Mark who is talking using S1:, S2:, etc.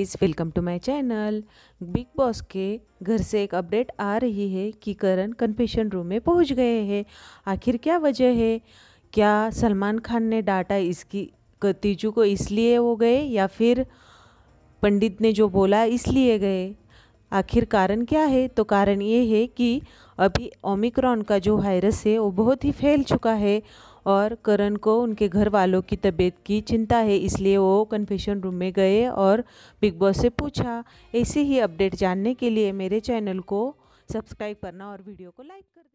S1: is welcome to my channel Bigg Boss के घर से एक अपडेट आ रही है कि करण कन्फेशन रूम में पहुंच गए हैं आखिर क्या वजह है क्या सलमान खान ने डाटा इसकी तीजू को इसलिए वो गए या फिर पंडित ने जो बोला इसलिए गए आखिर कारण क्या है तो कारण ये है कि अभी ओमिक्रॉन का जो वायरस है वो बहुत ही फैल चुका है और करण को उनके घर वालों की तबीयत की चिंता है इसलिए वो कन्फेशन रूम में गए और बिग बॉस से पूछा ऐसे ही अपडेट जानने के लिए मेरे चैनल को सब्सक्राइब करना और वीडियो को लाइक कर